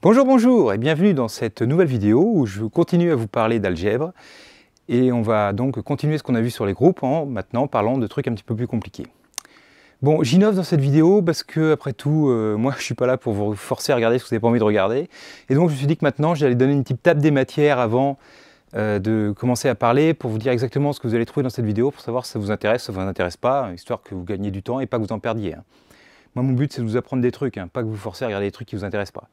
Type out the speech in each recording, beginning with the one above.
Bonjour, bonjour et bienvenue dans cette nouvelle vidéo où je continue à vous parler d'algèbre et on va donc continuer ce qu'on a vu sur les groupes en maintenant parlant de trucs un petit peu plus compliqués. Bon, j'innove dans cette vidéo parce que, après tout, euh, moi je suis pas là pour vous forcer à regarder ce que vous n'avez pas envie de regarder et donc je me suis dit que maintenant j'allais donner une petite table des matières avant euh, de commencer à parler pour vous dire exactement ce que vous allez trouver dans cette vidéo pour savoir si ça vous intéresse, si ça vous intéresse pas, histoire que vous gagniez du temps et pas que vous en perdiez. Hein. Moi mon but c'est de vous apprendre des trucs, hein, pas que vous forcez à regarder des trucs qui vous intéressent pas.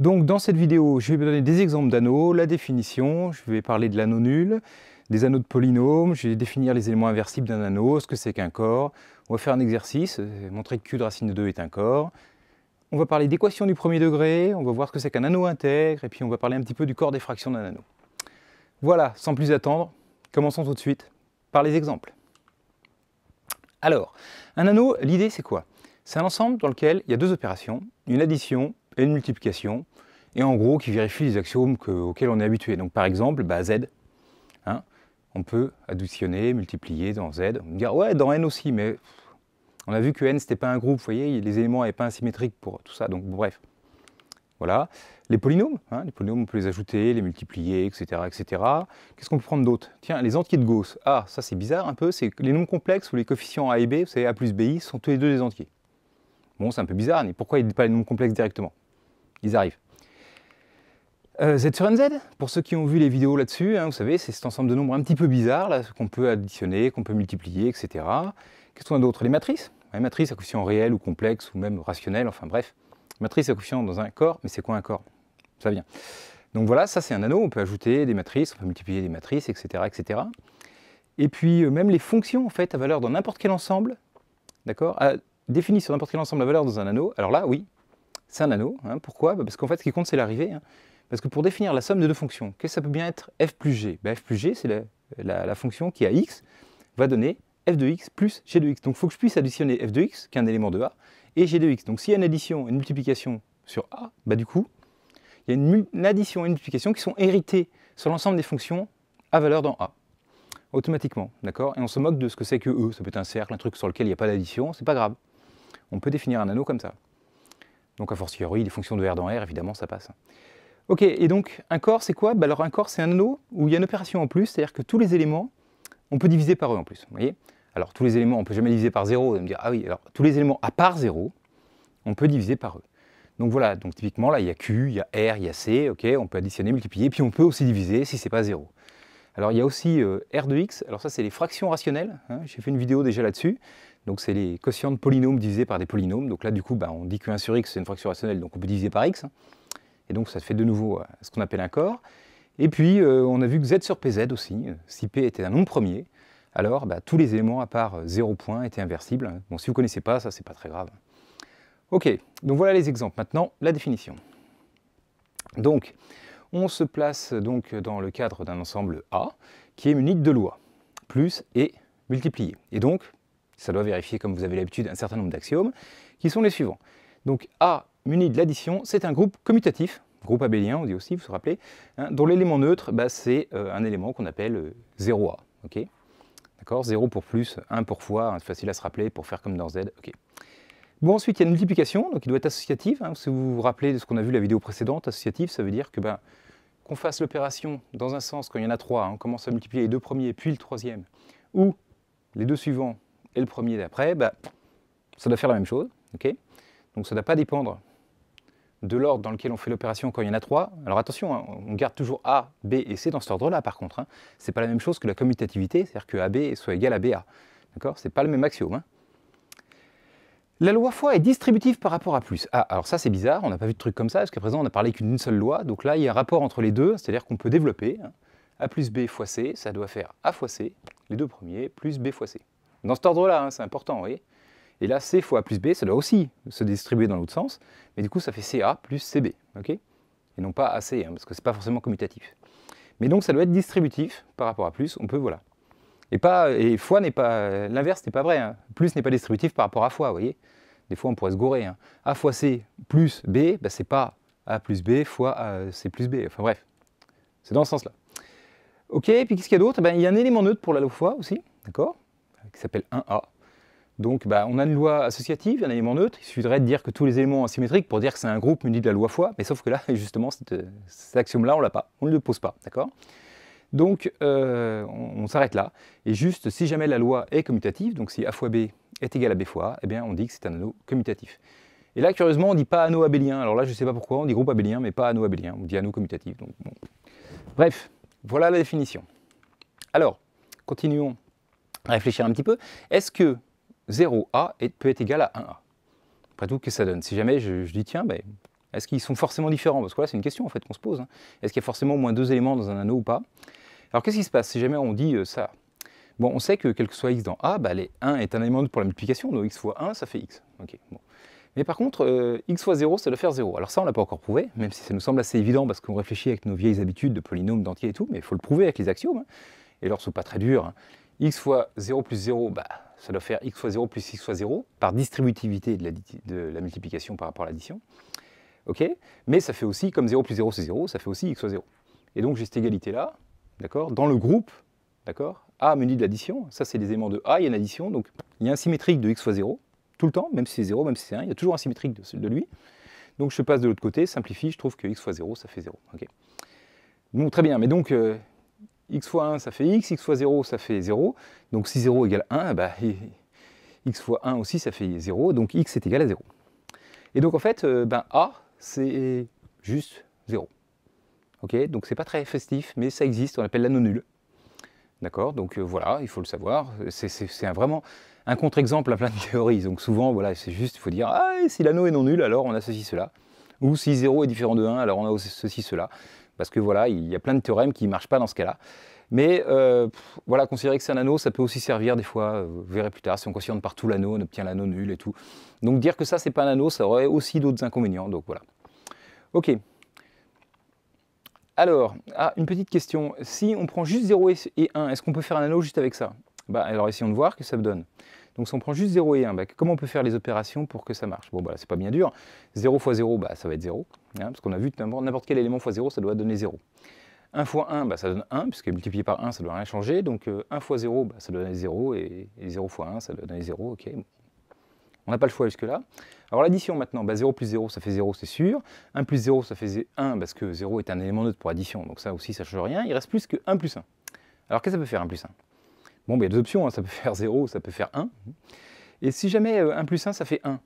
Donc dans cette vidéo, je vais vous donner des exemples d'anneaux, la définition, je vais parler de l'anneau nul, des anneaux de polynômes, je vais définir les éléments inversibles d'un anneau, ce que c'est qu'un corps. On va faire un exercice, euh, montrer que Q de racine de 2 est un corps. On va parler d'équations du premier degré, on va voir ce que c'est qu'un anneau intègre, et puis on va parler un petit peu du corps des fractions d'un anneau. Voilà, sans plus attendre, commençons tout de suite par les exemples. Alors, un anneau, l'idée c'est quoi C'est un ensemble dans lequel il y a deux opérations, une addition une multiplication, et en gros qui vérifie les axiomes auxquels on est habitué. Donc par exemple, bah, Z, hein, on peut additionner, multiplier dans Z, on peut dire ouais dans N aussi, mais on a vu que N c'était pas un groupe, vous voyez, les éléments n'étaient pas asymétriques pour tout ça, donc bref. Voilà. Les polynômes, hein, les polynômes, on peut les ajouter, les multiplier, etc. etc. Qu'est-ce qu'on peut prendre d'autre Tiens, les entiers de Gauss. Ah, ça c'est bizarre un peu, c'est les noms complexes ou les coefficients A et B, vous savez, A plus BI, sont tous les deux des entiers. Bon, c'est un peu bizarre, mais pourquoi il n'y a pas les nombres complexes directement ils arrivent. Euh, Z sur NZ, pour ceux qui ont vu les vidéos là-dessus, hein, vous savez, c'est cet ensemble de nombres un petit peu bizarre qu'on peut additionner, qu'on peut multiplier, etc. Qu'est-ce qu'on a d'autre Les matrices. Les matrices à coefficient réel ou complexe ou même rationnel, enfin bref. Matrice à coefficient dans un corps, mais c'est quoi un corps Ça vient. Donc voilà, ça c'est un anneau, on peut ajouter des matrices, on peut multiplier des matrices, etc. etc. Et puis euh, même les fonctions en fait à valeur dans n'importe quel ensemble, d'accord Définies sur n'importe quel ensemble à valeur dans un anneau, alors là oui, c'est un anneau. Hein. Pourquoi bah, Parce qu'en fait, ce qui compte, c'est l'arrivée. Hein. Parce que pour définir la somme de deux fonctions, qu'est-ce que ça peut bien être f plus g bah, f plus g, c'est la, fonction qui, a x, va donner f de x plus g de x. Donc il faut que je puisse additionner f de x, qui est un élément de a, et g de x. Donc s'il y a une addition et une multiplication sur a, bah du coup, il y a une, addition et une multiplication qui sont héritées sur l'ensemble des fonctions à valeur dans a automatiquement, d'accord Et on se moque de ce que c'est que E, ça peut être un cercle, un truc sur lequel il n'y a pas d'addition, c'est pas grave. On peut définir un anneau comme ça. Donc a fortiori, des fonctions de R dans R, évidemment, ça passe. Ok, et donc un corps, c'est quoi bah, Alors un corps, c'est un anneau où il y a une opération en plus, c'est-à-dire que tous les éléments, on peut diviser par eux en plus. Vous voyez alors tous les éléments, on ne peut jamais diviser par 0. Vous allez me dire, ah oui, alors tous les éléments à part 0, on peut diviser par eux. Donc voilà, donc typiquement là, il y a Q, il y a R, il y a C, ok, on peut additionner, multiplier, puis on peut aussi diviser si ce n'est pas 0. Alors il y a aussi euh, R de X, alors ça c'est les fractions rationnelles, hein, j'ai fait une vidéo déjà là-dessus. Donc c'est les quotients de polynômes divisés par des polynômes. Donc là, du coup, bah, on dit que 1 sur x, c'est une fraction rationnelle, donc on peut diviser par x. Et donc ça fait de nouveau euh, ce qu'on appelle un corps. Et puis, euh, on a vu que z sur pz aussi, euh, si p était un nombre premier, alors bah, tous les éléments à part 0 point étaient inversibles. Bon, si vous ne connaissez pas, ça, c'est pas très grave. Ok, donc voilà les exemples. Maintenant, la définition. Donc, on se place donc dans le cadre d'un ensemble A qui est muni de lois, plus et multiplié. Et donc, ça doit vérifier, comme vous avez l'habitude, un certain nombre d'axiomes, qui sont les suivants. Donc A muni de l'addition, c'est un groupe commutatif, groupe abélien, on dit aussi, vous vous rappelez, hein, dont l'élément neutre, bah, c'est euh, un élément qu'on appelle 0A. Euh, D'accord 0 pour plus, 1 pour fois, hein, facile à se rappeler pour faire comme dans Z. Bon, ensuite, il y a une multiplication, donc il doit être associative. Hein, si vous vous rappelez de ce qu'on a vu la vidéo précédente, associative, ça veut dire que ben, qu'on fasse l'opération dans un sens quand il y en a trois, on commence à multiplier les deux premiers, puis le troisième, ou les deux suivants, et le premier d'après, bah, ça doit faire la même chose. Donc ça ne doit pas dépendre de l'ordre dans lequel on fait l'opération quand il y en a trois. Alors attention, hein, on garde toujours A, B et C dans cet ordre-là par contre. Hein. Ce n'est pas la même chose que la commutativité, c'est-à-dire que AB soit égal à BA. D'accord Ce n'est pas le même axiome. Hein. La loi fois est distributive par rapport à plus. Ah, alors ça c'est bizarre, on n'a pas vu de truc comme ça, parce qu'à présent on n'a parlé qu'une seule loi, donc là il y a un rapport entre les deux, c'est-à-dire qu'on peut développer A plus B fois C, ça doit faire A fois C, les deux premiers, plus B fois C. Dans cet ordre-là, hein, c'est important, vous voyez. Et là, C fois A plus B, ça doit aussi se distribuer dans l'autre sens, mais du coup, ça fait CA plus CB, ok Et non pas AC, hein, parce que c'est pas forcément commutatif. Mais donc, ça doit être distributif par rapport à plus, on peut, voilà. Et, pas, et fois n'est pas, l'inverse n'est pas vrai, hein. plus n'est pas distributif par rapport à fois, vous voyez Des fois, on pourrait se gourer. A fois C plus B, bah, c'est pas A plus B fois C plus B, enfin bref, c'est dans ce sens-là. Ok, puis qu'est-ce qu'il y a d'autre eh ben, Il y a un élément neutre pour la fois aussi, d'accord qui s'appelle 1A. Donc bah, on a une loi associative, un élément neutre, il suffirait de dire que tous les éléments sont asymétriques pour dire que c'est un groupe muni de la loi fois, mais sauf que là, justement, cet axiome-là, on l'a pas, on ne le pose pas, d'accord Donc euh, on, s'arrête là, et juste si jamais la loi est commutative, donc si A fois B est égal à B fois A, eh bien on dit que c'est un anneau commutatif. Et là, curieusement, on ne dit pas anneau abélien, alors là, je ne sais pas pourquoi, on dit groupe abélien, mais pas anneau abélien, on dit anneau commutatif, Bref, voilà la définition. Alors, continuons réfléchir un petit peu. Est-ce que 0A peut être égal à 1A Après tout, qu'est-ce que ça donne Si jamais je, dis, tiens, ben, est-ce qu'ils sont forcément différents Parce que là, c'est une question en fait qu'on se pose. Hein. Est-ce qu'il y a forcément au moins deux éléments dans un anneau ou pas Alors qu'est-ce qui se passe si jamais on dit euh, ça Bon, on sait que quel que soit x dans A, ben, les 1 est un élément pour la multiplication, donc x fois 1, ça fait x. Mais par contre, euh, x fois 0, ça doit faire 0. Alors ça, on ne l'a pas encore prouvé, même si ça nous semble assez évident parce qu'on réfléchit avec nos vieilles habitudes de polynômes, d'entiers et tout, mais il faut le prouver avec les axiomes. Hein. Et ce sont pas très dur. Hein x fois 0 plus 0, bah, ça doit faire x fois 0 plus x fois 0, par distributivité de la, multiplication par rapport à l'addition. ok Mais ça fait aussi, comme 0 plus 0 c'est 0, ça fait aussi x fois 0. Et donc j'ai cette égalité-là, d'accord Dans le groupe, d'accord A muni de l'addition, ça c'est des éléments de A, il y a une addition, donc il y a un symétrique de x fois 0, tout le temps, même si c'est 0, même si c'est 1, il y a toujours un symétrique de, de lui. Donc je passe de l'autre côté, simplifie, je trouve que x fois 0, ça fait 0. ok très bien, mais donc euh, x fois 1, ça fait x, x fois 0, ça fait 0. Donc si 0 égale 1, eh bah, ben, x fois 1 aussi, ça fait 0. Donc x est égal à 0. Et donc en fait, euh, ben, A, c'est juste 0. Okay donc c'est pas très festif, mais ça existe, on l'appelle nulle D'accord Donc euh, voilà, il faut le savoir. C'est vraiment un contre-exemple à plein de théories. Donc souvent, voilà, c'est juste, il faut dire, ah, si l'anneau est non nul, alors on a ceci, cela. Ou si 0 est différent de 1, alors on a ceci, cela parce que voilà, il y a plein de théorèmes qui ne marchent pas dans ce cas-là. Mais euh, voilà, considérer que c'est un anneau, ça peut aussi servir des fois, euh, vous verrez plus tard, si on considère partout l'anneau, on obtient l'anneau nul et tout. Donc dire que ça, n'est pas un anneau, ça aurait aussi d'autres inconvénients, donc voilà. Ok. Alors, ah, une petite question. Si on prend juste 0 et 1, est-ce qu'on peut faire un anneau juste avec ça bah, Alors essayons de voir ce que ça me donne. Donc si on prend juste 0 et 1, bah, comment on peut faire les opérations pour que ça marche Bon, bah, c'est pas bien dur. 0 fois 0, bah, ça va être 0, hein, parce qu'on a vu que n'importe quel élément fois 0, ça doit donner 0. 1 fois 1, bah, ça donne 1, puisque multiplié par 1, ça ne doit rien changer. Donc 1 euh, fois 0, bah, ça doit donner 0, et, 0 fois 1, ça doit donner 0, ok. On n'a pas le choix jusque-là. Alors l'addition maintenant, bah, 0 plus 0, ça fait 0, c'est sûr. 1 plus 0, ça fait 1, parce que 0 est un élément neutre pour addition, donc ça aussi, ça ne change rien. Il reste plus que 1 plus 1. Alors qu'est-ce que ça peut faire 1 plus 1 Bon, ben, il y a deux options, hein. ça peut faire 0, ça peut faire 1. Et si jamais 1 euh, plus 1, ça fait 1,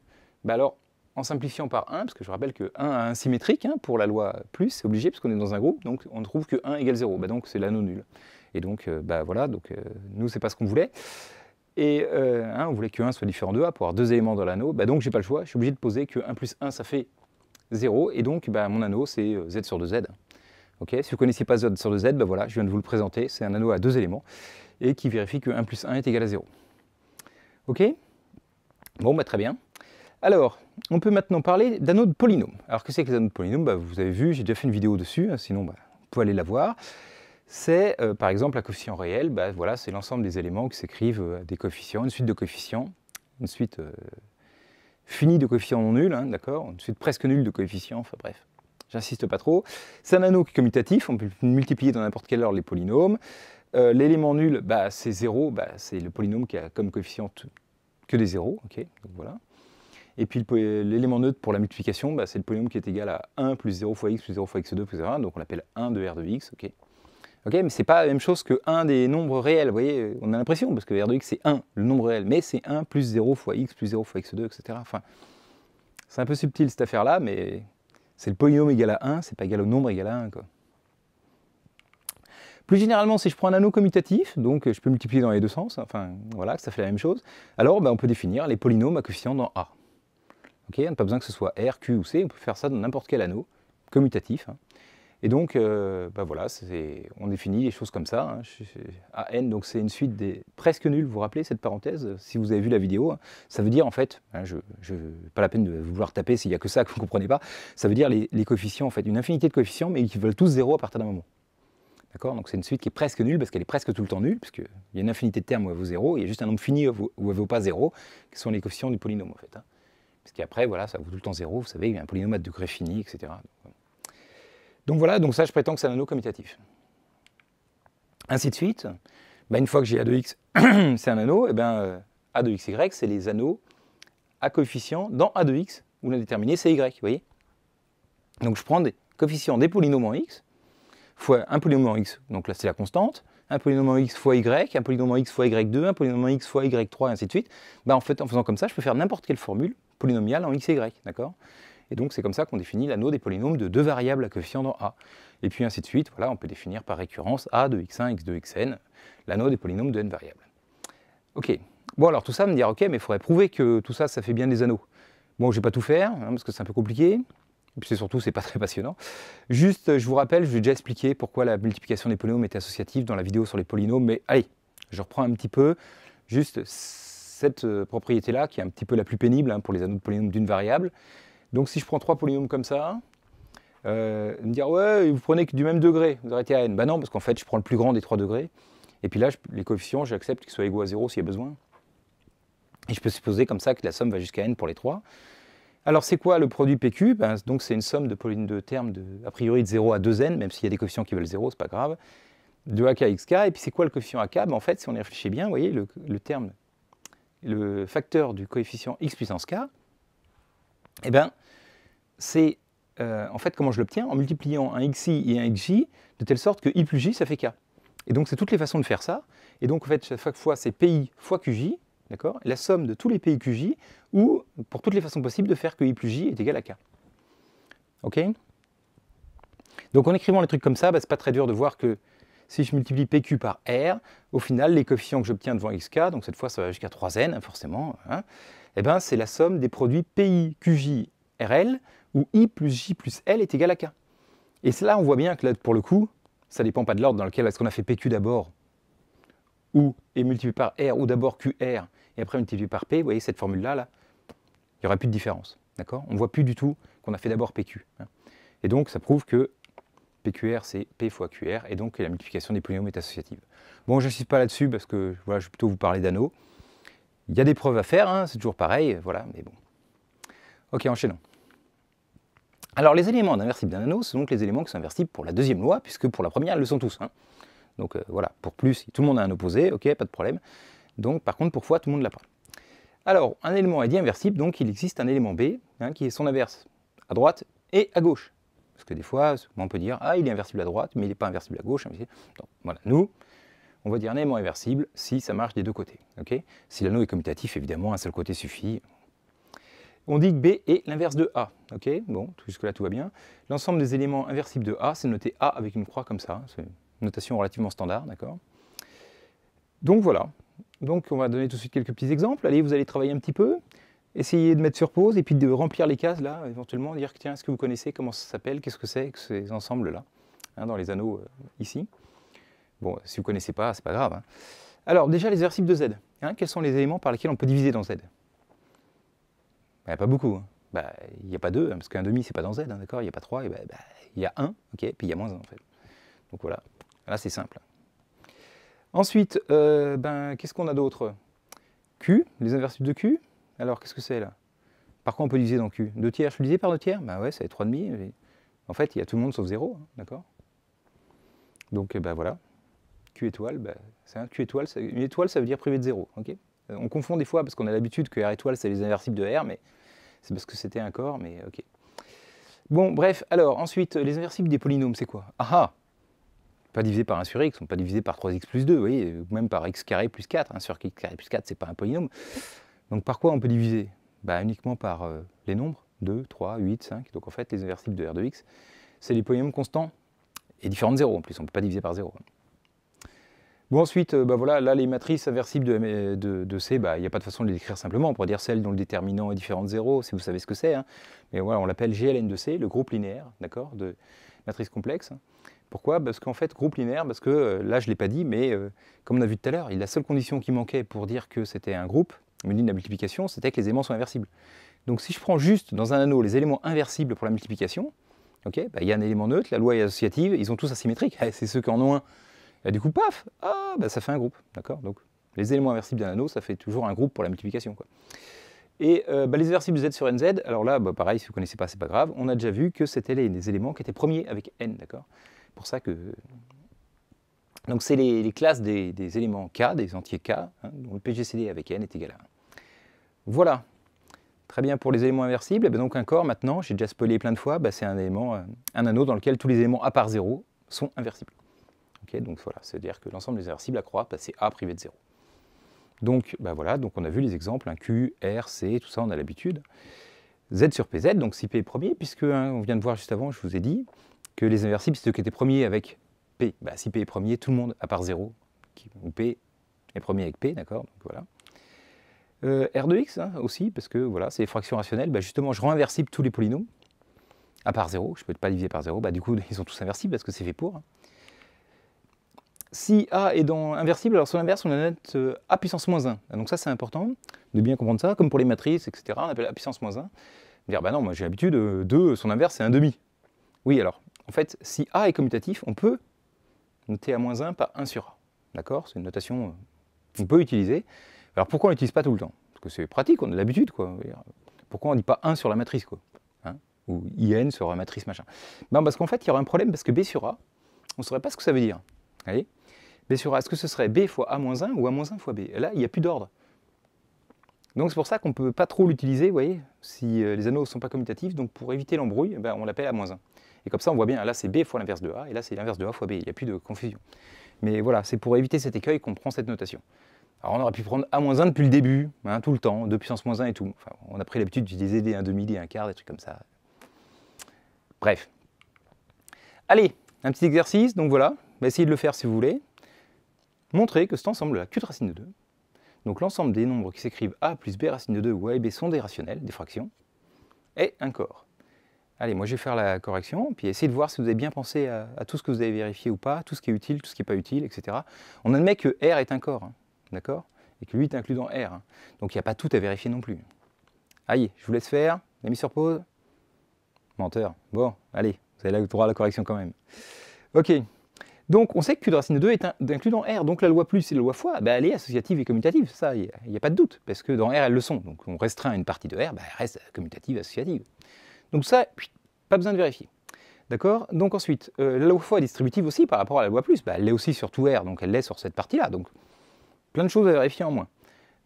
ben, alors en simplifiant par 1, parce que je rappelle que 1 a un symétrique hein, pour la loi plus, c'est obligé parce qu'on est dans un groupe, donc on trouve que 1 égale 0, ben, donc c'est l'anneau nul. Et donc euh, ben voilà, donc euh, nous c'est pas ce qu'on voulait. Et hein, on voulait que 1 soit différent de A pour avoir deux éléments dans l'anneau, donc donc j'ai pas le choix, je suis obligé de poser que 1 plus 1 ça fait 0, et donc mon anneau c'est Z sur 2Z si vous ne connaissez pas Z sur le Z, ben voilà, je viens de vous le présenter, c'est un anneau à deux éléments et qui vérifie que 1 plus 1 est égal à 0. Ok Bon, ben très bien. Alors, on peut maintenant parler d'anneaux de polynômes. Alors, que c'est que les anneaux de polynômes ben, Vous avez vu, j'ai déjà fait une vidéo dessus, hein, sinon vous ben, pouvez aller la voir. C'est, euh, par exemple, un coefficient réel, voilà, c'est l'ensemble des éléments qui s'écrivent euh, des coefficients, une suite de coefficients, une suite euh, finie de coefficients non nuls, hein, d'accord Une suite presque nulle de coefficients, enfin bref j'insiste pas trop. C'est un anneau qui est commutatif, on peut multiplier dans n'importe quelle heure les polynômes. Euh, l'élément nul, bah, c'est 0, bah, c'est le polynôme qui a comme coefficient que des zéros. donc voilà. Et puis l'élément neutre pour la multiplication, bah, c'est le polynôme qui est égal à 1 plus 0 fois x plus 0 fois x2 plus 0, donc on l'appelle 1 de r de x. ok mais ce n'est pas la même chose que 1 des nombres réels. Vous voyez, on a l'impression, parce que R de x c'est 1, le nombre réel, mais c'est 1 plus 0 fois x plus 0 fois x2, etc. Enfin, c'est un peu subtil cette affaire-là, mais c'est le polynôme égal à 1, c'est pas égal au nombre égal à 1. Plus généralement, si je prends un anneau commutatif, donc je peux multiplier dans les deux sens, enfin voilà, ça fait la même chose, alors ben, on peut définir les polynômes à coefficients dans A. Ok, on n'a pas besoin que ce soit R, Q ou C, on peut faire ça dans n'importe quel anneau commutatif. Hein. Et donc, euh, bah voilà, on définit les choses comme ça. Hein. n, donc c'est une suite des presque nulle, Vous vous rappelez cette parenthèse Si vous avez vu la vidéo, ça veut dire en fait, hein, je, je, pas la peine de vouloir taper s'il n'y a que ça que vous ne comprenez pas, ça veut dire les, coefficients, en fait, une infinité de coefficients, mais qui veulent tous zéro à partir d'un moment. D'accord Donc c'est une suite qui est presque nulle parce qu'elle est presque tout le temps nulle, parce qu'il y a une infinité de termes où elle vaut zéro, il y a juste un nombre fini où elle vaut pas zéro, qui sont les coefficients du polynôme en fait. Hein. Parce qu'après, voilà, ça vaut tout le temps zéro, vous savez, il y a un polynôme à degré fini, etc. Donc voilà, donc ça je prétends que c'est un anneau commutatif. Ainsi de suite, bah, une fois que j'ai A de x, c'est un anneau, et eh bien euh, A de y, c'est les anneaux à coefficients dans A de x, où l'indéterminé c'est y, vous voyez Donc je prends des coefficients des polynômes en x, fois un polynôme en x, donc là c'est la constante, un polynôme en x fois y, un polynôme en x fois y2, un polynôme en x fois y3, et ainsi de suite, bah, en, fait, en faisant comme ça, je peux faire n'importe quelle formule polynomiale en x, et y, d'accord et donc c'est comme ça qu'on définit l'anneau des polynômes de deux variables à coefficient dans A. Et puis ainsi de suite, voilà, on peut définir par récurrence A de x1, x2, xn, l'anneau des polynômes de n variables. Ok, bon alors tout ça me dire, ok, mais il faudrait prouver que tout ça, ça fait bien des anneaux. Bon, je vais pas tout faire, hein, parce que c'est un peu compliqué, et puis surtout, c'est pas très passionnant. Juste, je vous rappelle, je vais déjà expliqué pourquoi la multiplication des polynômes est associative dans la vidéo sur les polynômes, mais allez, je reprends un petit peu, juste cette euh, propriété-là, qui est un petit peu la plus pénible hein, pour les anneaux de polynômes d'une variable, donc si je prends trois polynômes comme ça, euh, me dire ouais, vous prenez que du même degré, vous arrêtez à n. Ben non, parce qu'en fait, je prends le plus grand des trois degrés. Et puis là, les coefficients, j'accepte qu'ils soient égaux à 0 s'il y a besoin. Et je peux supposer comme ça que la somme va jusqu'à n pour les trois. Alors c'est quoi le produit PQ ben, Donc c'est une somme de, de termes de, a priori de 0 à 2n, même s'il y a des coefficients qui veulent 0, c'est pas grave, de AK à XK. Et puis c'est quoi le coefficient AK ben, En fait, si on y réfléchit bien, vous voyez, le, terme, le facteur du coefficient x puissance K, et eh ben, c'est euh, en fait comment je l'obtiens en multipliant un xi et un xj de telle sorte que i plus j ça fait k. Et donc c'est toutes les façons de faire ça. Et donc en fait chaque fois c'est pi fois qj, d'accord La somme de tous les pi qj ou pour toutes les façons possibles de faire que i plus j est égal à k. Ok Donc en écrivant les trucs comme ça, bah, c'est pas très dur de voir que si je multiplie PQ par R, au final, les coefficients que j'obtiens devant XK, donc cette fois ça va jusqu'à 3N, hein, forcément, hein, eh ben, c'est la somme des produits PI, QJ, RL, où i plus j plus l est égal à k. Et là, on voit bien que là, pour le coup, ça ne dépend pas de l'ordre dans lequel est-ce qu'on a fait PQ d'abord, ou est multiplié par R, ou d'abord QR, et après multiplié par P, vous voyez cette formule-là, là, il n'y aura plus de différence. D'accord On ne voit plus du tout qu'on a fait d'abord PQ. Hein. Et donc, ça prouve que PQR, c'est P fois QR, et donc la multiplication des polynômes est associative. Bon, je n'insiste pas là-dessus, parce que je vais plutôt vous parler d'anneaux. Il y a des preuves à faire, hein, c'est toujours pareil, voilà, mais bon. Ok, enchaînons. Alors les éléments d'inversible d'un anneau sont donc les éléments qui sont inversibles pour la deuxième loi, puisque pour la première, elles le sont tous. Hein. Donc euh, voilà, pour plus, tout le monde a un opposé, ok, pas de problème. Donc par contre, pour fois, tout le monde l'a pas. Alors, un élément est dit inversible, donc il existe un élément B hein, qui est son inverse, à droite et à gauche. Parce que des fois, on peut dire, ah, il est inversible à droite, mais il n'est pas inversible à gauche. voilà, nous, on va dire un élément inversible si ça marche des deux côtés. ok si l'anneau est commutatif, évidemment, un seul côté suffit, on dit que B est l'inverse de A. Ok, bon, jusque-là tout va bien. L'ensemble des éléments inversibles de A, c'est noté A avec une croix comme ça. C'est une notation relativement standard, d'accord Donc voilà. Donc on va donner tout de suite quelques petits exemples. Allez, vous allez travailler un petit peu. Essayez de mettre sur pause et puis de remplir les cases là, éventuellement, dire tiens, est-ce que vous connaissez comment ça s'appelle, qu'est-ce que c'est que ces ensembles-là, hein, dans les anneaux euh, ici. Bon, si vous ne connaissez pas, c'est pas grave. Hein. Alors déjà les inversibles de Z. Hein. quels sont les éléments par lesquels on peut diviser dans Z il bah, n'y a pas beaucoup. il hein. n'y bah, a pas deux, hein, parce qu'un demi, c'est pas dans Z, hein, d'accord Il n'y a pas trois, il bah, bah, y a un, ok, puis il y a moins un, en fait. Donc voilà, là c'est simple. Ensuite, euh, ben, qu'est-ce qu'on a d'autre Q, les inverses de Q. Alors, qu'est-ce que c'est là Par quoi on peut diviser dans Q Deux tiers, je suis disais par deux tiers Ben ouais, ça fait demi En fait, il y a tout le monde sauf 0, d'accord Donc, ben voilà. Q étoile, c'est un Q étoile, une étoile, ça veut dire privé de zéro, ok euh, on confond des fois parce qu'on a l'habitude que R étoile, c'est les inversibles de R, mais c'est parce que c'était un corps, mais ok. Bon, bref, alors ensuite, les inversibles des polynômes, c'est quoi Ah ah Pas divisé par 1 sur x, pas divisé par 3x plus 2, vous voyez, même par x carré plus 4. sur x carré plus 4, c'est pas un polynôme. Donc par quoi on peut diviser bah, Uniquement par euh, les nombres 2, 3, 8, 5. Donc en fait, les inversibles de R de x, c'est les polynômes constants et différents de 0 en plus, on ne peut pas diviser par 0 ensuite, euh, bah voilà, les matrices inversibles euh, de, C, bah, il n'y a pas de façon de les décrire simplement. On pourrait dire celles dont le déterminant est différent de 0, si vous savez ce que c'est. Hein. Mais voilà, on l'appelle GLN de C, le groupe linéaire, d'accord, de matrices complexes. Pourquoi Parce qu'en fait, groupe linéaire, parce que euh, là, je ne l'ai pas dit, mais comme on a vu tout à l'heure, la seule condition qui manquait pour dire que c'était un groupe, une ligne de la multiplication, c'était que les éléments sont inversibles. Donc si je prends juste dans un anneau les éléments inversibles pour la multiplication, bah, il y a un élément neutre, la loi est associative, ils sont tous asymétriques, c'est ceux qui en ont un. Et du coup, paf, ah, bah, ça fait un groupe. D'accord Donc, les éléments inversibles d'un anneau, ça fait toujours un groupe pour la multiplication. Et euh, bah, les inversibles Z sur NZ, alors là, bah, pareil, si vous ne connaissez pas, c'est pas grave. On a déjà vu que c'était les, éléments qui étaient premiers avec N, d'accord Pour ça que... Donc c'est les, classes des, éléments K, des entiers K, hein, dont le PGCD avec N est égal à 1. Voilà. Très bien, pour les éléments inversibles, ben donc un corps, maintenant, j'ai déjà spoilé plein de fois, c'est un, euh, un anneau dans lequel tous les éléments à part 0 sont inversibles donc voilà, c'est-à-dire que l'ensemble des inversibles à croix c'est A privé de 0. Donc bah voilà, donc on a vu les exemples, hein, Q, R, C, tout ça, on a l'habitude. Z sur PZ, donc si P est premier, puisque hein, on vient de voir juste avant, je vous ai dit que les inversibles, c'est ceux qui étaient premiers avec P. Bah, si P est premier, tout le monde, à part 0, qui, ou P est premier avec P, d'accord voilà. Euh, R de X hein, aussi, parce que voilà, c'est les fractions rationnelles. Bah, justement, je rends tous les polynômes, à part 0, je ne peux pas diviser par 0, du coup, ils sont tous inversibles parce que c'est fait pour si A est dans inversible, alors son inverse, on la note euh, A puissance moins 1. Ah, donc ça, c'est important de bien comprendre ça, comme pour les matrices, etc. On appelle A puissance moins 1. Dire, bah non, moi j'ai l'habitude, 2, son inverse, c'est 1 demi. Oui, alors, en fait, si A est commutatif, on peut noter A moins 1 par 1 sur A. D'accord C'est une notation euh, qu'on peut utiliser. Alors pourquoi on l'utilise pas tout le temps Parce que c'est pratique, on a l'habitude, quoi. Pourquoi on ne dit pas 1 sur la matrice, quoi hein Ou IN sur la matrice, machin. Ben, parce qu'en fait, il y aura un problème, parce que B sur A, on ne saurait pas ce que ça veut dire. B sur A, est-ce que ce serait B fois A-1 ou A-1 fois B Là, il n'y a plus d'ordre. Donc c'est pour ça qu'on ne peut pas trop l'utiliser, vous voyez, si euh, les anneaux ne sont pas commutatifs, donc pour éviter l'embrouille, eh ben, on l'appelle A-1. Et comme ça, on voit bien, là c'est B fois l'inverse de A, et là c'est l'inverse de A fois B, il n'y a plus de confusion. Mais voilà, c'est pour éviter cet écueil qu'on prend cette notation. Alors on aurait pu prendre A-1 moins depuis le début, hein, tout le temps, 2 puissance moins 1 et tout. on a pris l'habitude d'utiliser des 1 demi, des 1 quart, des trucs comme ça. Bref. Allez, un petit exercice, donc voilà, essayez de le faire si vous voulez. Montrer que cet ensemble a Q de racine de 2, donc l'ensemble des nombres qui s'écrivent a plus b racine de 2 ou a et b sont des rationnels, des fractions, est un corps. Allez, moi je vais faire la correction, puis essayer de voir si vous avez bien pensé à, tout ce que vous avez vérifié ou pas, tout ce qui est utile, tout ce qui n'est pas utile, etc. On admet que R est un corps, hein, d'accord Et que lui est inclus dans R. Hein. Donc il n'y a pas tout à vérifier non plus. Allez, je vous laisse faire. La mise sur pause Menteur. Bon, allez, vous avez là le droit à la correction quand même. Ok, donc on sait que Q de racine de 2 est inclus dans R. Donc la loi plus et la loi fois, bah, elle est associative et commutative, ça, il n'y a, pas de doute, parce que dans R, elles le sont. Donc on restreint une partie de R, bah, elle reste commutative, associative. Donc ça, pas besoin de vérifier. D'accord Donc ensuite, euh, la loi fois est distributive aussi par rapport à la loi plus. Bah, elle est aussi sur tout R, donc elle l'est sur cette partie-là. Donc plein de choses à vérifier en moins.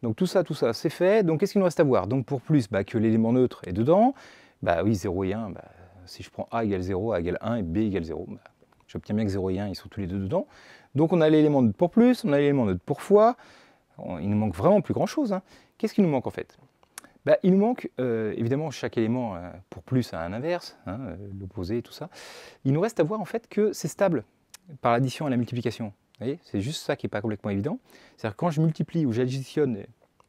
Donc tout ça, tout ça, c'est fait. Donc qu'est-ce qu'il nous reste à voir Donc pour plus, bah, que l'élément neutre est dedans. Bah oui, 0 et 1, bah, si je prends A égale 0, A égale 1 et B égale 0, J'obtiens bien que 0 et 1, ils sont tous les deux dedans. Donc on a l'élément de pour plus, on a l'élément de pour fois. Il nous manque vraiment plus grand-chose. Hein. Qu'est-ce qui nous manque en fait bah, Il nous manque, euh, évidemment, chaque élément euh, pour plus a un inverse, hein, euh, l'opposé et tout ça. Il nous reste à voir en fait que c'est stable par l'addition et la multiplication. C'est juste ça qui n'est pas complètement évident. C'est-à-dire quand je multiplie ou j'additionne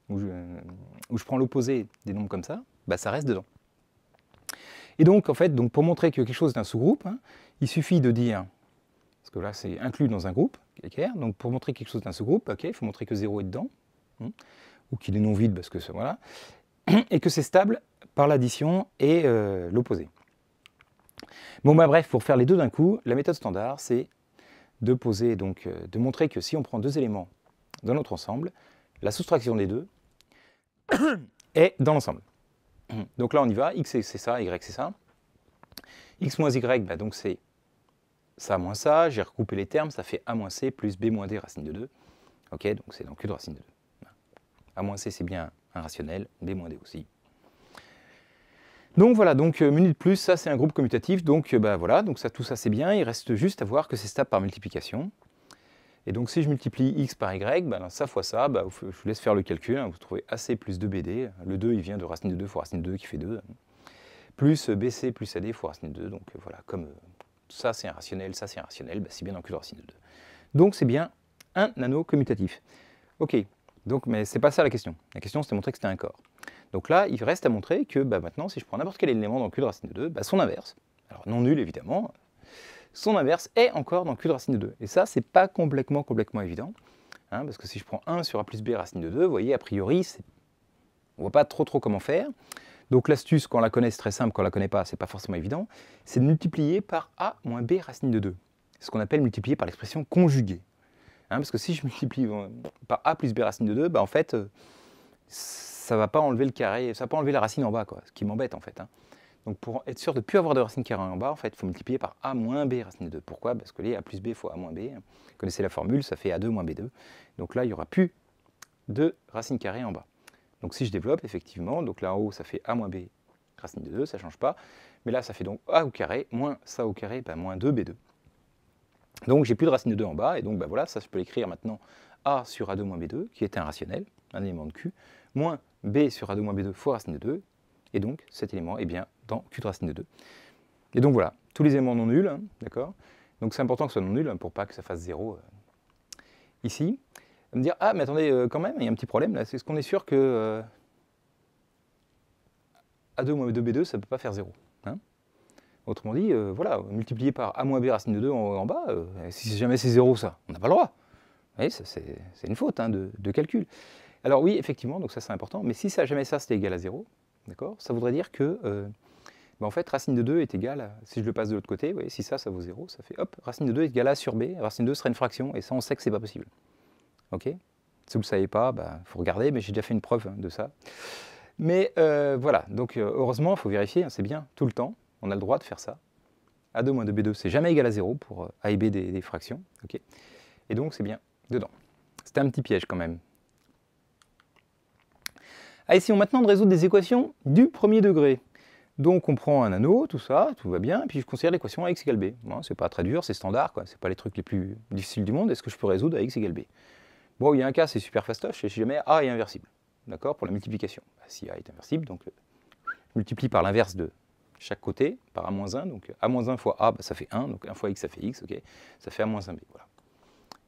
ou je, prends l'opposé des nombres comme ça, bah, ça reste dedans. Et donc, en fait, donc pour montrer que quelque chose est un sous-groupe, hein, il suffit de dire, parce que là c'est inclus dans un groupe, donc pour montrer quelque chose dans ce groupe, ok, il faut montrer que 0 est dedans, hein, ou qu'il est non vide parce que voilà, et que c'est stable par l'addition et euh, l'opposé. Bon bah bref, pour faire les deux d'un coup, la méthode standard c'est de poser, donc euh, de montrer que si on prend deux éléments dans notre ensemble, la soustraction des deux est dans l'ensemble. Donc là on y va, x c'est ça, y c'est ça. x moins y, bah, donc c'est ça moins ça, j'ai recoupé les termes, ça fait a moins c plus b moins d racine de 2. Ok, donc c'est donc q de racine de 2. a moins c c'est bien un rationnel, b moins d aussi. Donc voilà, donc euh, minute plus, ça c'est un groupe commutatif, donc euh, bah, voilà, donc ça, tout ça c'est bien, il reste juste à voir que c'est stable par multiplication. Et donc si je multiplie x par y, bah, ça fois ça, bah, je vous laisse faire le calcul, hein, vous trouvez AC plus 2BD, le 2 il vient de racine de 2 fois racine de 2 qui fait 2, plus BC plus AD fois racine de 2, donc euh, voilà, comme, ça c'est irrationnel, ça c'est irrationnel, bah, c'est bien dans q de racine de 2. Donc c'est bien un anneau commutatif. Ok, donc, mais c'est pas ça la question. La question c'était de montrer que c'était un corps. Donc là, il reste à montrer que bah, maintenant, si je prends n'importe quel élément dans Q de racine de 2, bah, son inverse, alors non nul évidemment, son inverse est encore dans Q de racine de 2. Et ça, ce n'est pas complètement, complètement évident. Hein, parce que si je prends 1 sur a plus b racine de 2, vous voyez, a priori, on ne voit pas trop trop comment faire. Donc l'astuce, quand on la connaît, c'est très simple, quand on ne la connaît pas, ce n'est pas forcément évident, c'est de multiplier par a moins b racine de 2. ce qu'on appelle multiplier par l'expression conjuguée. Hein, parce que si je multiplie euh, par a plus b racine de 2, bah en fait, euh, ça va pas enlever le carré, ça va pas enlever la racine en bas, quoi, ce qui m'embête en fait. Hein. Donc pour être sûr de ne plus avoir de racine carrée en bas, en fait, il faut multiplier par a moins b racine de 2. Pourquoi Parce que les a plus b fois a moins b, hein, vous connaissez la formule, ça fait a2 moins b2. Donc là, il n'y aura plus de racine carrée en bas. Donc si je développe, effectivement, donc là en haut, ça fait a moins b racine de 2, ça ne change pas. Mais là, ça fait donc a au carré moins ça au carré, bah, moins 2b2. Donc j'ai plus de racine de 2 en bas, et donc bah, voilà, ça je peux l'écrire maintenant a sur a2 moins b2, qui est un rationnel, un élément de q, moins b sur a2 moins b2 fois racine de 2, et donc cet élément est eh bien dans q de racine de 2. Et donc voilà, tous les éléments non nuls, hein, d'accord Donc c'est important que ce soit non nul hein, pour pas que ça fasse 0 euh, ici me dire Ah, mais attendez, euh, quand même, il y a un petit problème là. C'est ce qu'on est sûr que euh, A2 moins B2, B2, ça ne peut pas faire 0. Hein Autrement dit, euh, voilà, multiplié par A moins B racine de 2 en, bas, si jamais c'est 0, ça, on n'a pas le droit. Vous voyez, c'est une faute hein, de, calcul. Alors oui, effectivement, donc ça c'est important, mais si ça, jamais ça c'était égal à 0, d'accord, ça voudrait dire que ben, en fait, racine de 2 est égale, à, si je le passe de l'autre côté, si ça, ça vaut 0, ça fait hop, racine de 2 est égale à A sur B, racine de 2 serait une fraction, et ça, on sait que c'est pas possible. Ok Si vous ne le savez pas, il bah, faut regarder, mais j'ai déjà fait une preuve de ça. Mais euh, voilà, donc euh, heureusement, il faut vérifier, hein, c'est bien, tout le temps, on a le droit de faire ça. A2 moins 2B2, c'est jamais égal à 0 pour euh, A et B des, fractions. ok Et donc, c'est bien dedans. C'était un petit piège quand même. Ah, essayons maintenant de résoudre des équations du premier degré. Donc on prend un anneau, tout ça, tout va bien, et puis je considère l'équation ax x égale b. Bon, c'est pas très dur, c'est standard, ce c'est pas les trucs les plus difficiles du monde, est-ce que je peux résoudre ax x égale b Bon, il y a un cas, c'est super fastoche, et si jamais A est inversible, d'accord, pour la multiplication. Bah, si A est inversible, donc euh, je multiplie par l'inverse de chaque côté, par A-1, donc euh, A-1 fois A, bah, ça fait 1, donc 1 fois X, ça fait X, ok, ça fait A-1B, voilà.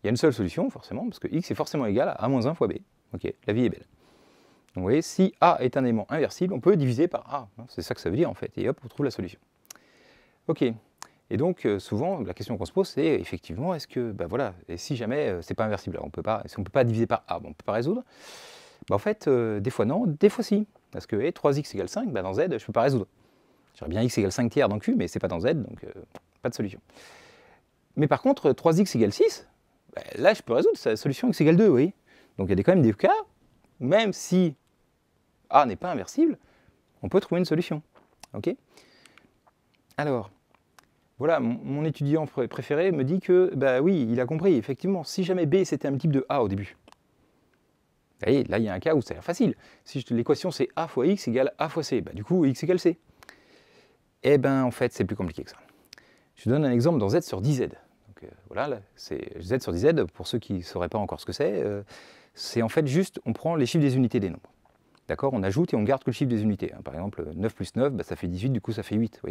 Il y a une seule solution, forcément, parce que X est forcément égal à A-1 fois B, ok, la vie est belle. Donc, vous voyez, si A est un élément inversible, on peut diviser par A, hein, c'est ça que ça veut dire, en fait, et hop, on trouve la solution. Ok, et donc, euh, souvent, la question qu'on se pose, c'est effectivement, est-ce que, ben voilà, et si jamais euh, c'est pas inversible, on peut pas, si on peut pas diviser par A, on ne peut pas résoudre. Bah, en fait, euh, des fois non, des fois si. Parce que et 3x égale 5, ben bah, dans z, je ne peux pas résoudre. J'aurais bien x égale 5 tiers dans q, mais ce n'est pas dans z, donc pas de solution. Mais par contre, 3x égale 6, là, je peux résoudre sa solution x égale 2, oui. Donc il y a quand même des cas même si A n'est pas inversible, on peut trouver une solution. OK Alors, voilà, mon étudiant préféré me dit que, bah oui, il a compris, effectivement, si jamais B c'était un type de A au début, voyez, là, il y a un cas où ça a l'air facile. Si l'équation c'est a fois x égale a fois c, bah, du coup x égale c. Eh ben en fait, c'est plus compliqué que ça. Je donne un exemple dans z sur 10z. Donc, euh, voilà, c'est z sur 10z, pour ceux qui ne sauraient pas encore ce que c'est, euh, c'est en fait juste, on prend les chiffres des unités des nombres. D'accord On ajoute et on garde que le chiffre des unités. Hein, par exemple, 9 plus 9, bah, ça fait 18, du coup ça fait 8.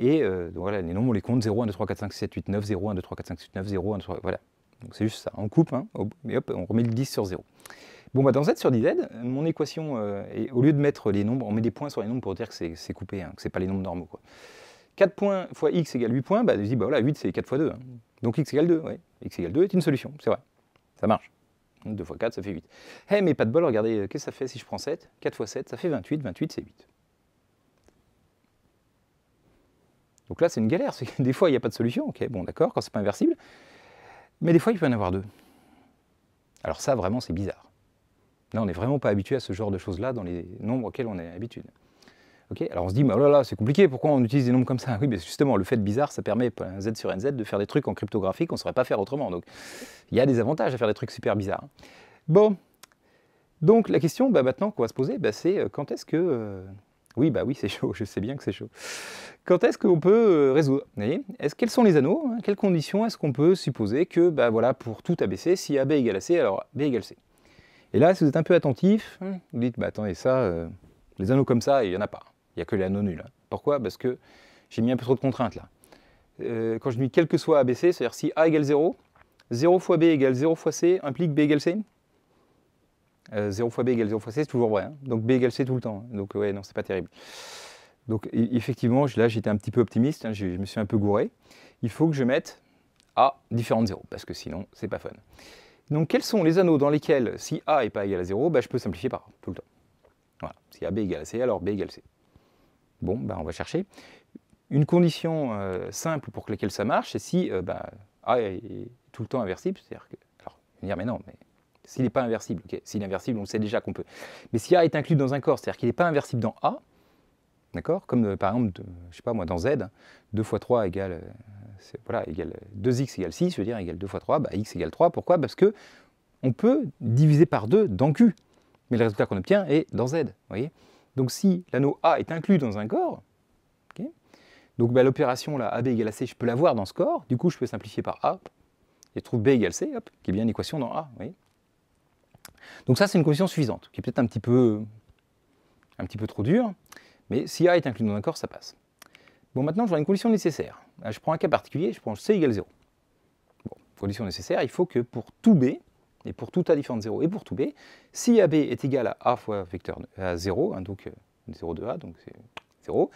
Et euh, voilà, les nombres, on les compte 0, 1, 2, 3, 4, 5, 6, 7, 8, 9, 0, 1, 2, 3, 4, 5, 6, 7, 9, 0, 1, 2, 3, voilà. Donc c'est juste ça, on coupe, hein, et hop, on remet le 10 sur 0. Bon, bah dans Z sur 10Z, mon équation, euh, au lieu de mettre les nombres, on met des points sur les nombres pour dire que c'est coupé, hein, que ce pas les nombres normaux. Quoi. 4 points fois x égale 8 points, bah, je dis, bah voilà, 8 c'est 4 x 2. Donc x égale 2, ouais. x égale 2 est une solution, c'est vrai, ça marche. 2 fois 4, ça fait 8. Hé eh, mais pas de bol, regardez, euh, qu'est-ce que ça fait si je prends 7 4 x 7, ça fait 28, 28 c'est 8. Donc là, c'est une galère. Que des fois, il n'y a pas de solution. Ok, bon, d'accord, quand c'est pas inversible. Mais des fois, il peut y en avoir deux. Alors ça, vraiment, c'est bizarre. Là, on n'est vraiment pas habitué à ce genre de choses-là dans les nombres auxquels on est habitué. Ok, alors on se dit, mais oh là là, c'est compliqué, pourquoi on utilise des nombres comme ça Oui, mais justement, le fait bizarre, ça permet Z sur NZ de faire des trucs en cryptographie qu'on ne saurait pas faire autrement. Donc, il y a des avantages à faire des trucs super bizarres. Bon, donc la question bah, maintenant qu'on va se poser, bah, c'est euh, quand est-ce que... Euh, oui, bah oui, c'est chaud, je sais bien que c'est chaud. Quand est-ce qu'on peut euh, résoudre Est-ce quels sont les anneaux hein Quelles conditions est-ce qu'on peut supposer que bah voilà, pour tout ABC, si AB égale à C, alors B égale C Et là, si vous êtes un peu attentif, hein, vous dites, bah attendez, ça, euh, les anneaux comme ça, il n'y en a pas. Il n'y a que les anneaux nuls. Hein. Pourquoi Parce que j'ai mis un peu trop de contraintes là. Euh, quand je dis quel que soit ABC, c'est-à-dire si A égale 0, 0 fois B égale 0 fois C implique B égale C 0 euh, fois b égale 0 fois c, c'est toujours vrai. Hein. Donc b égale c tout le temps. Hein. Donc ouais, non, c'est pas terrible. Donc effectivement, là j'étais un petit peu optimiste, hein. je, me suis un peu gouré. Il faut que je mette A différent de 0, parce que sinon c'est pas fun. Donc quels sont les anneaux dans lesquels, si A n'est pas égal à 0, bah, je peux simplifier par A tout le temps. Voilà. Si A B égale C, alors B égale C. Bon, bah, on va chercher. Une condition euh, simple pour laquelle ça marche, c'est si euh, bah, A est tout le temps inversible, c'est-à-dire que... Alors, vous allez dire, mais non, mais s'il n'est pas inversible, ok, s'il est inversible, on sait déjà qu'on peut. Mais si A est inclus dans un corps, c'est-à-dire qu'il n'est pas inversible dans A, d'accord Comme euh, par exemple, de, je sais pas moi, dans Z, 2 fois 3 euh, voilà, égal 2x égale 6, euh, je veux dire, égale 2 fois 3, bah, x égale 3. Pourquoi Parce que on peut diviser par 2 dans Q, mais le résultat qu'on obtient est dans Z, voyez Donc si l'anneau A est inclus dans un corps, donc bah, l'opération AB égale AC, je peux l'avoir dans ce corps, du coup je peux simplifier par A, et je trouve B égale C, hop, qui est bien une équation dans A, vous voyez donc ça, c'est une condition suffisante, qui est peut-être un, petit peu, un petit peu trop dure, mais si A est inclus dans un corps, ça passe. Bon, maintenant, je vois une condition nécessaire. je prends un cas particulier, je prends C égale 0. Bon, condition nécessaire, il faut que pour tout B, et pour tout A différent de 0, et pour tout B, si AB est égal à A fois vecteur à 0, hein, donc 0 euh, de A, donc c'est 0,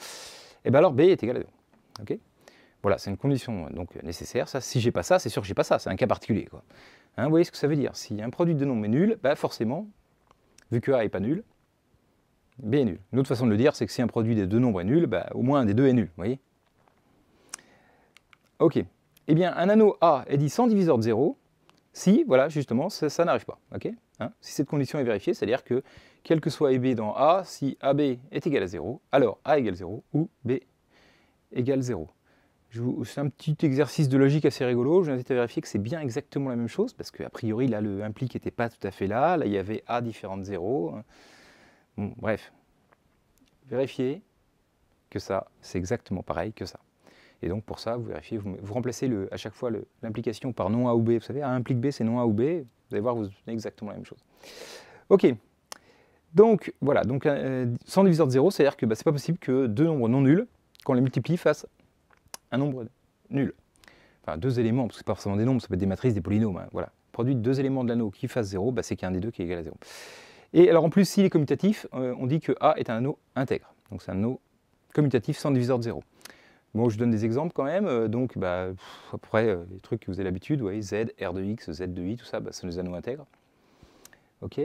et bien alors B est égal à 0. ok voilà, c'est une condition euh, donc euh, nécessaire. Ça, si j'ai pas ça, c'est sûr que j'ai pas ça. C'est un cas particulier. Quoi. Hein, vous voyez ce que ça veut dire Si un produit de nombres est nul, bah, forcément, vu que A n'est pas nul, B est nul. Une autre façon de le dire, c'est que si un produit des deux nombres est nul, bah, au moins un des deux est nul. Vous voyez Ok. Eh bien, un anneau A est dit sans diviseur de 0 si, voilà, justement, ça, n'arrive pas. ok hein? si cette condition est vérifiée, c'est-à-dire que quel que soit et b dans A, si AB est égal à 0, alors A égale 0 ou B égale 0. C'est un petit exercice de logique assez rigolo. Je vous invite à vérifier que c'est bien exactement la même chose, parce qu'a priori, là, le implique n'était pas tout à fait là. Là, il y avait A de 0. Bon, bref. Vérifiez que ça, c'est exactement pareil que ça. Et donc, pour ça, vous vérifiez, vous, remplacez à chaque fois l'implication par non A ou B. Vous savez, A implique B, c'est non A ou B. Vous allez voir, vous obtenez exactement la même chose. OK. Donc, voilà. Donc, euh, sans diviseur de 0, c'est-à-dire que bah, c'est pas possible que deux nombres non nuls, quand on les multiplie, fassent un nombre nul. Enfin, deux éléments, parce que ce pas forcément des nombres, ça peut être des matrices, des polynômes. Hein, voilà. Produit de deux éléments de l'anneau qui fassent 0, bah, c'est qu'un des deux qui est égal à 0. Et alors en plus, s'il est commutatif, euh, on dit que A est un anneau intègre. Donc c'est un anneau commutatif sans diviseur de zéro. Bon, je donne des exemples quand même. Euh, donc après, bah, euh, les trucs que vous avez l'habitude, vous voyez, Z, R de X, Z de i, tout ça, bah, sont des anneaux intègres. OK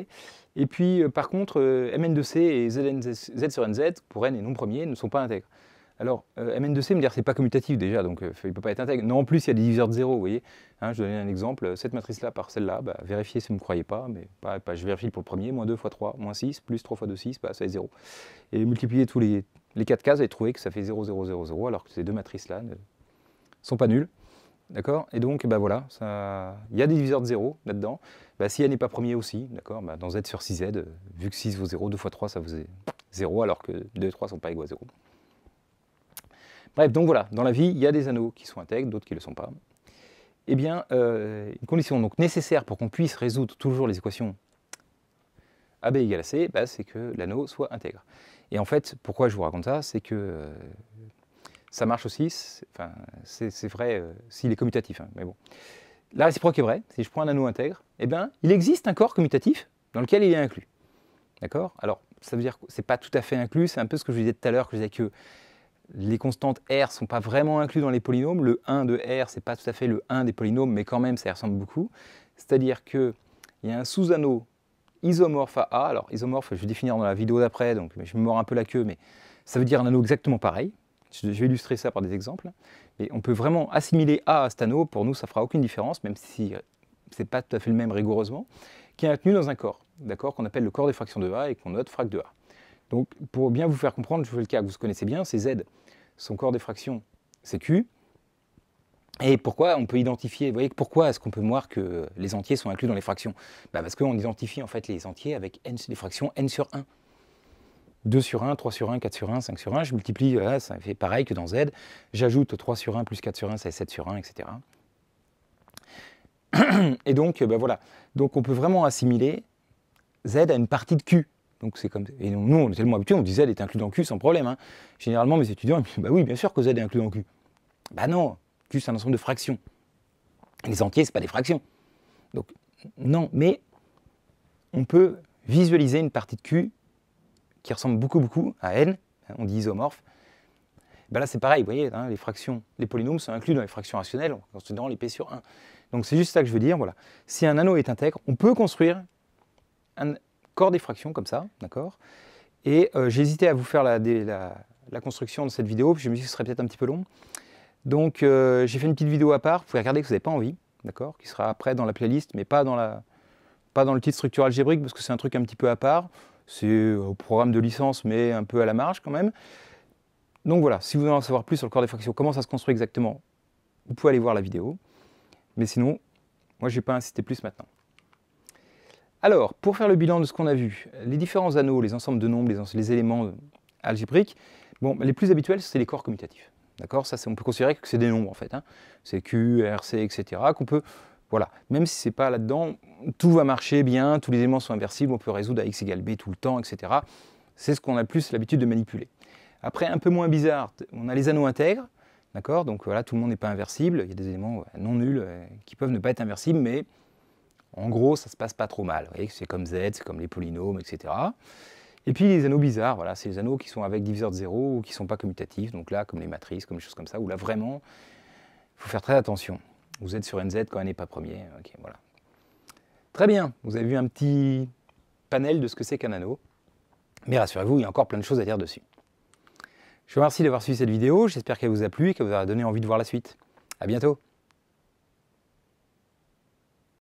Et puis par contre, Mn de C et Z sur Nz, pour N et non premier, ne sont pas intègres. Alors, euh, MN2C me dire c'est pas commutatif déjà, donc euh, il ne peut pas être intègre. Non, en plus, il y a des diviseurs de zéro, vous voyez. Hein, je donner un exemple, cette matrice-là par celle-là, bah, vérifiez si vous ne me croyez pas, mais je vérifie pour le premier, moins 2 fois 3, moins 6, plus 3 fois 2, 6, bah, ça fait 0. Et multiplier tous les, les 4 cases et trouver que ça fait 0, 0, 0, 0, alors que ces deux matrices-là ne sont pas nulles. D'accord Et donc, bah, voilà, ça... il y a des diviseurs de zéro là-dedans. Bah, si n n'est pas premier aussi, d'accord Dans Z sur 6Z, euh, vu que 6 vaut 0, 2 fois 3, ça vaut 0, alors que 2 et 3 ne sont pas égaux à 0. Bref, donc voilà, dans la vie, il y a des anneaux qui sont intègres, d'autres qui ne le sont pas. Eh bien, euh, une condition donc nécessaire pour qu'on puisse résoudre toujours les équations AB égale à C, bah, c'est que l'anneau soit intègre. Et en fait, pourquoi je vous raconte ça C'est que euh, ça marche aussi, enfin, c'est vrai euh, s'il est commutatif, hein, mais bon. La réciproque est vraie, si je prends un anneau intègre, eh bien, il existe un corps commutatif dans lequel il est inclus. D'accord Alors, ça veut dire que ce n'est pas tout à fait inclus, c'est un peu ce que je disais tout à l'heure, que je disais que les constantes R sont pas vraiment incluses dans les polynômes. Le 1 de R, n'est pas tout à fait le 1 des polynômes, mais quand même, ça ressemble beaucoup. C'est-à-dire qu'il y a un sous-anneau isomorphe à A. Alors, isomorphe, je vais définir dans la vidéo d'après, donc je me mords un peu la queue, mais ça veut dire un anneau exactement pareil. Je vais illustrer ça par des exemples. mais on peut vraiment assimiler A à cet anneau. Pour nous, ça ne fera aucune différence, même si ce n'est pas tout à fait le même rigoureusement, qui est contenu dans un corps, d'accord, qu'on appelle le corps des fractions de A et qu'on note frac de A. Donc, pour bien vous faire comprendre, je fais le cas que vous connaissez bien, c'est Z. Son corps des fractions, c'est Q. Et pourquoi on peut identifier, vous voyez, pourquoi est-ce qu'on peut voir que les entiers sont inclus dans les fractions bah, Parce qu'on identifie en fait les entiers avec n, des fractions n sur 1. 2 sur 1, 3 sur 1, 4 sur 1, 5 sur 1, je multiplie, ça fait pareil que dans Z, j'ajoute 3 sur 1 plus 4 sur 1, ça fait 7 sur 1, etc. Et donc, euh, bah, voilà, donc on peut vraiment assimiler Z à une partie de Q. Donc c'est comme et nous on est tellement habitués, on disait elle est inclus dans Q sans problème. Hein. Généralement mes étudiants me disent bah oui bien sûr que Z est inclus dans Q. Bah non, Q c'est un ensemble de fractions. Les entiers c'est pas des fractions. Donc non, mais on peut visualiser une partie de Q qui ressemble beaucoup beaucoup à N. Hein, on dit isomorphe. bah là c'est pareil, vous voyez, hein, les fractions, les polynômes sont inclus dans les fractions rationnelles en considérant les p sur 1. Donc c'est juste ça que je veux dire. Voilà. Si un anneau est intègre, on peut construire un, corps des fractions, comme ça, d'accord Et euh, j'ai hésité à vous faire la, la, construction de cette vidéo, puis je me suis dit que ce serait peut-être un petit peu long. Donc euh, j'ai fait une petite vidéo à part, vous pouvez regarder que vous n'avez pas envie, d'accord Qui sera après dans la playlist, mais pas dans, la, pas dans le titre structure algébrique, parce que c'est un truc un petit peu à part. C'est euh, au programme de licence, mais un peu à la marge quand même. Donc voilà, si vous voulez en savoir plus sur le corps des fractions, comment ça se construit exactement, vous pouvez aller voir la vidéo. Mais sinon, moi, je n'ai pas insisté plus maintenant. Alors, pour faire le bilan de ce qu'on a vu, les différents anneaux, les ensembles de nombres, les, éléments algébriques, les plus habituels, c'est les corps commutatifs. D'accord on peut considérer que c'est des nombres, en fait. Hein. c'est Q, R, C, etc. Qu'on peut, voilà, même si ce n'est pas là-dedans, tout va marcher bien, tous les éléments sont inversibles, on peut résoudre à x égale b tout le temps, etc. C'est ce qu'on a plus l'habitude de manipuler. Après, un peu moins bizarre, on a les anneaux intègres, d'accord Donc voilà, tout le monde n'est pas inversible, il y a des éléments non nuls euh, qui peuvent ne pas être inversibles, mais en gros, ça se passe pas trop mal. Vous voyez c'est comme Z, c'est comme les polynômes, etc. Et puis les anneaux bizarres, voilà, c'est les anneaux qui sont avec diviseur de zéro ou qui ne sont pas commutatifs, donc là, comme les matrices, comme des choses comme ça, où là vraiment, il faut faire très attention. Vous êtes sur NZ quand elle n'est pas premier. Ok, voilà. Très bien, vous avez vu un petit panel de ce que c'est qu'un anneau. Mais rassurez-vous, il y a encore plein de choses à dire dessus. Je vous remercie d'avoir suivi cette vidéo, j'espère qu'elle vous a plu et qu'elle vous a donné envie de voir la suite. A bientôt